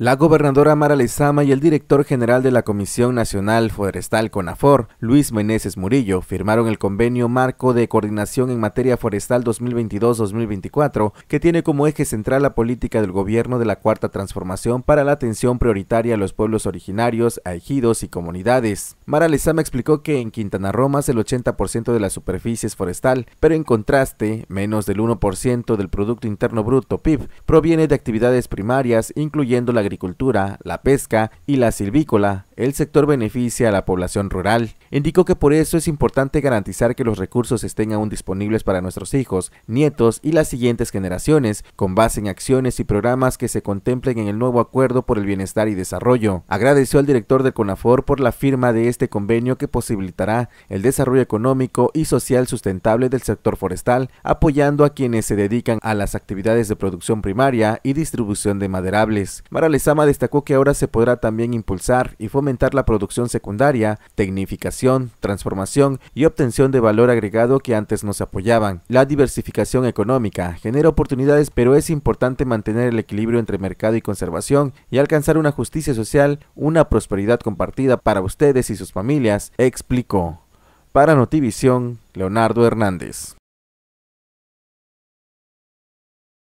La gobernadora Mara Lezama y el director general de la Comisión Nacional Forestal CONAFOR, Luis Meneses Murillo, firmaron el convenio marco de coordinación en materia forestal 2022-2024, que tiene como eje central la política del gobierno de la Cuarta Transformación para la atención prioritaria a los pueblos originarios, ejidos y comunidades. Mara Lezama explicó que en Quintana Roo más el 80% de la superficie es forestal, pero en contraste, menos del 1% del Producto Interno Bruto PIB proviene de actividades primarias, incluyendo la agricultura, la pesca y la silvícola, el sector beneficia a la población rural. Indicó que por eso es importante garantizar que los recursos estén aún disponibles para nuestros hijos, nietos y las siguientes generaciones, con base en acciones y programas que se contemplen en el nuevo Acuerdo por el Bienestar y Desarrollo. Agradeció al director de CONAFOR por la firma de este convenio que posibilitará el desarrollo económico y social sustentable del sector forestal, apoyando a quienes se dedican a las actividades de producción primaria y distribución de maderables. la Sama destacó que ahora se podrá también impulsar y fomentar la producción secundaria, tecnificación, transformación y obtención de valor agregado que antes no se apoyaban. La diversificación económica genera oportunidades, pero es importante mantener el equilibrio entre mercado y conservación y alcanzar una justicia social, una prosperidad compartida para ustedes y sus familias, explicó. Para Notivisión, Leonardo Hernández.